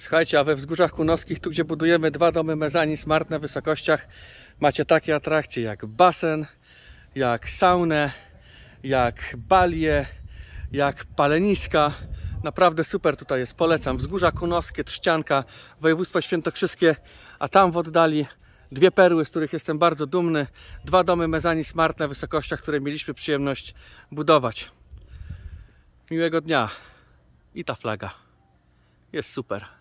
Słuchajcie, a we wzgórzach kunowskich, tu gdzie budujemy dwa domy mezani smart na wysokościach, macie takie atrakcje jak basen, jak saunę, jak balie, jak paleniska. Naprawdę super tutaj jest, polecam. Wzgórza Kunowskie, Trzcianka, województwo świętokrzyskie, a tam w oddali dwie perły, z których jestem bardzo dumny, dwa domy mezani smart na wysokościach, które mieliśmy przyjemność budować. Miłego dnia i ta flaga jest super.